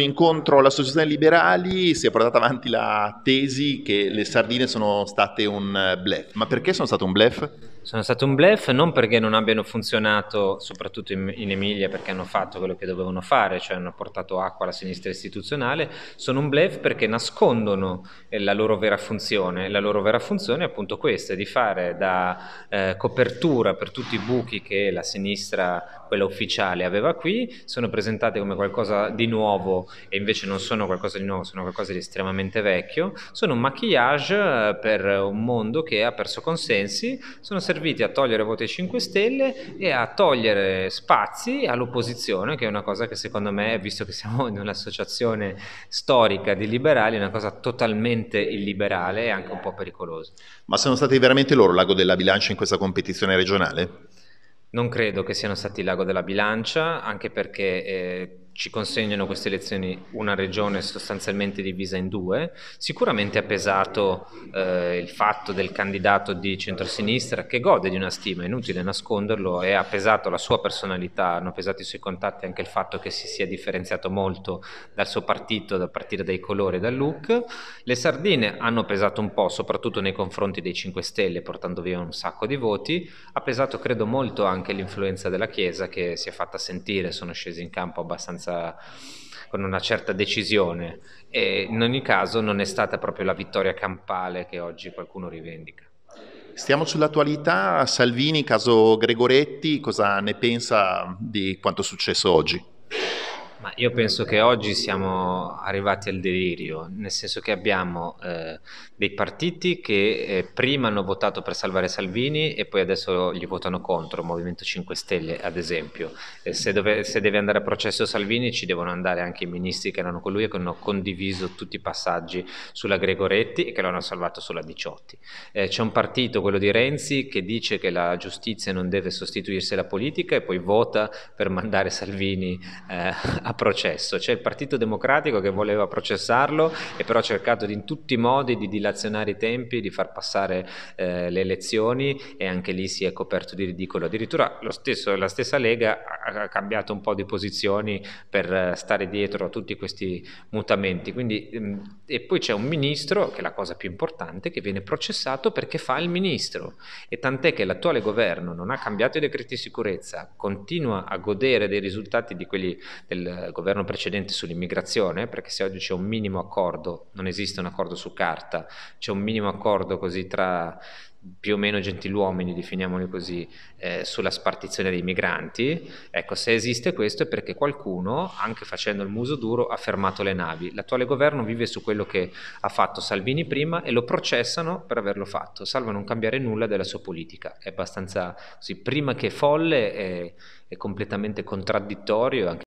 incontro all'Associazione Liberali si è portata avanti la tesi che le sardine sono state un blef. Ma perché sono state un blef? Sono stato un blef non perché non abbiano funzionato, soprattutto in, in, Emilia, perché hanno fatto quello che dovevano fare, cioè hanno portato acqua alla sinistra istituzionale, sono un blef perché nascondono eh, la loro vera funzione. La loro vera funzione è appunto questa, di fare da eh, copertura per tutti i buchi che la sinistra, quella ufficiale, aveva qui, sono presentate come qualcosa di nuovo e invece non sono qualcosa di nuovo, sono qualcosa di estremamente vecchio, sono un maquillage eh, per un mondo che ha perso consensi, sono serviti a togliere voti ai 5 Stelle e a togliere spazi all'opposizione, che è una cosa che secondo me, visto che siamo in un'associazione storica di liberali, è una cosa totalmente illiberale e anche un po' pericolosa. Ma sono stati veramente loro l'ago della bilancia in questa competizione regionale? Non credo che siano stati il lago della bilancia, anche perché eh, ci consegnano queste elezioni una regione sostanzialmente divisa in due. Sicuramente ha pesato eh, il fatto del candidato di centrosinistra che gode di una stima, è inutile nasconderlo, e ha pesato la sua personalità, hanno pesato i suoi contatti anche il fatto che si sia differenziato molto dal suo partito, da partire dai colori e dal look. Le sardine hanno pesato un po', soprattutto nei confronti dei 5 Stelle, portando via un sacco di voti. Ha pesato, credo, molto anche l'influenza della Chiesa che si è fatta sentire, sono scesi in campo abbastanza senza, con una certa decisione e in ogni caso non è stata proprio la vittoria campale che oggi qualcuno rivendica. Stiamo sull'attualità, Salvini, caso Gregoretti, cosa ne pensa di quanto è successo oggi? Ma io penso che oggi siamo arrivati al delirio, nel senso che abbiamo eh, dei partiti che eh, prima hanno votato per salvare Salvini e poi adesso gli votano contro, Movimento 5 Stelle ad esempio. Se, dove, se, deve andare a processo Salvini ci devono andare anche i ministri che erano con lui e che hanno condiviso tutti i passaggi sulla Gregoretti e che l'hanno salvato sulla Diciotti. Eh, c'è un partito, quello di Renzi, che dice che la giustizia non deve sostituirsi alla politica e poi vota per mandare Salvini eh, a processo. C'è il Partito Democratico che voleva processarlo e però ha cercato in tutti i modi di dilazionare i tempi, di far passare eh, le elezioni e anche lì si è coperto di ridicolo. Addirittura stesso, la stessa Lega ha cambiato un po' di posizioni per eh, stare dietro a tutti questi mutamenti. Quindi, mm, e poi c'è un ministro, che è la cosa più importante, che viene processato perché fa il ministro. E tant'è che l'attuale governo non ha cambiato i decreti di sicurezza, continua a godere dei risultati di quelli del eh, governo precedente sull'immigrazione, perché se oggi c'è un minimo accordo, non esiste un accordo su carta, c'è un minimo accordo così tra più o meno gentiluomini, definiamoli così, eh, sulla spartizione dei migranti, ecco, se esiste questo è perché qualcuno, anche facendo il muso duro, ha fermato le navi. L'attuale governo vive su quello che ha fatto Salvini prima e lo processano per averlo fatto, salvo non cambiare nulla della sua politica. È abbastanza, così, prima che folle è, è completamente contraddittorio. Anche